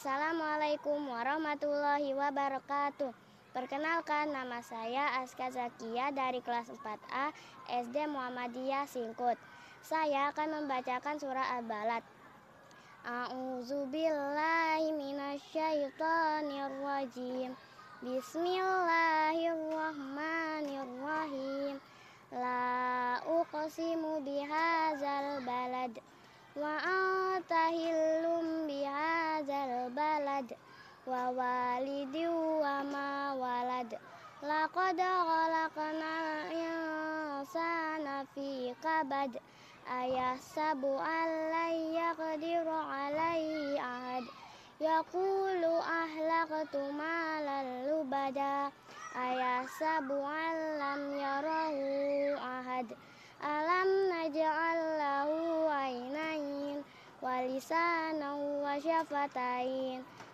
Assalamualaikum warahmatullahi wabarakatuh. Perkenalkan nama saya Aska Zakia dari kelas 4A SD Muhammadiyah Singkut. Saya akan membacakan surah Al-Balad. A'udzubillahi minasyaitonirrajim. Bismillahirrahmanirrahim. La uqsimu bihazal balad wa antahillu ولد ووالد وما ولد لقد خلقنا الإنسان في كبد أيحسب أن لن يقدر عليه أحد يقول أهلكت مالا لبدا أيحسب أن لم يره أحد ألم نجعل له عينين ولسانا وشفتين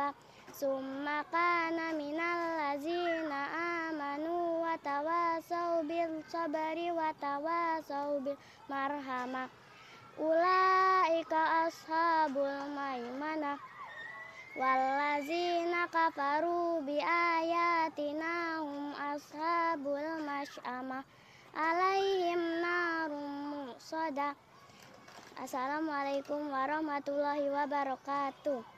sabak summa kana minal lazina amanu wa tawasaw bil sabari wa tawasaw bil marhamah ulaika ashabul maimanah Wallazina kafaru bi ayatina hum ashabul mashama alaihim narum musada Assalamualaikum warahmatullahi wabarakatuh